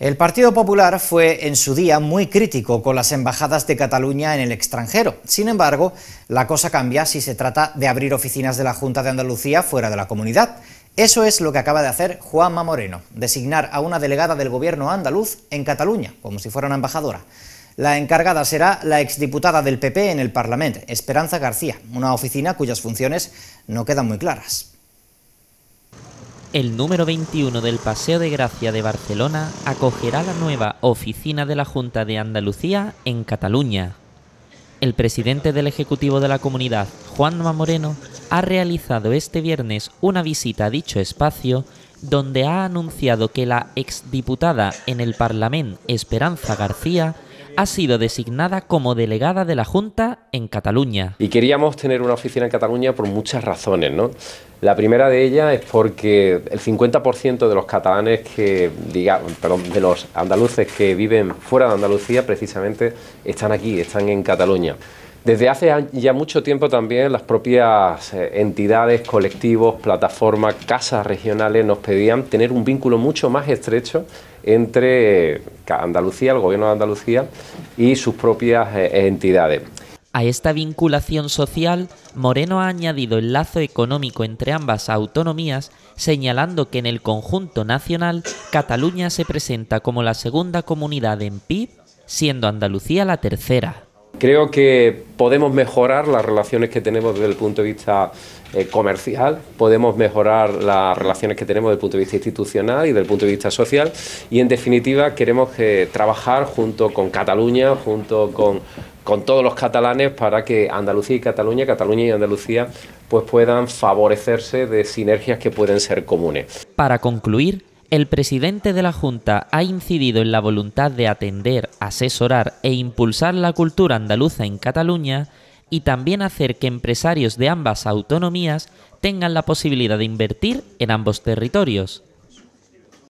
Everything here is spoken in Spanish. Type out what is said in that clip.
El Partido Popular fue en su día muy crítico con las embajadas de Cataluña en el extranjero. Sin embargo, la cosa cambia si se trata de abrir oficinas de la Junta de Andalucía fuera de la comunidad. Eso es lo que acaba de hacer Juanma Moreno, designar a una delegada del gobierno andaluz en Cataluña, como si fuera una embajadora. La encargada será la exdiputada del PP en el Parlamento, Esperanza García, una oficina cuyas funciones no quedan muy claras el número 21 del Paseo de Gracia de Barcelona acogerá la nueva oficina de la Junta de Andalucía en Cataluña. El presidente del Ejecutivo de la Comunidad, Juanma Moreno, ha realizado este viernes una visita a dicho espacio donde ha anunciado que la exdiputada en el Parlamento Esperanza García ha sido designada como delegada de la Junta en Cataluña. Y queríamos tener una oficina en Cataluña por muchas razones, ¿no? La primera de ellas es porque el 50% de los catalanes que, digamos, perdón, de los andaluces que viven fuera de Andalucía precisamente están aquí, están en Cataluña. Desde hace ya mucho tiempo también las propias eh, entidades, colectivos, plataformas, casas regionales nos pedían tener un vínculo mucho más estrecho entre eh, Andalucía, el gobierno de Andalucía y sus propias eh, entidades. A esta vinculación social, Moreno ha añadido el lazo económico entre ambas autonomías, señalando que en el conjunto nacional Cataluña se presenta como la segunda comunidad en PIB, siendo Andalucía la tercera. Creo que podemos mejorar las relaciones que tenemos desde el punto de vista eh, comercial, podemos mejorar las relaciones que tenemos desde el punto de vista institucional y desde el punto de vista social y en definitiva queremos eh, trabajar junto con Cataluña, junto con, todos los catalanes para que Andalucía y Cataluña, Cataluña y Andalucía pues puedan favorecerse de sinergias que pueden ser comunes. Para concluir, el presidente de la Junta ha incidido en la voluntad de atender, asesorar e impulsar la cultura andaluza en Cataluña y también hacer que empresarios de ambas autonomías tengan la posibilidad de invertir en ambos territorios.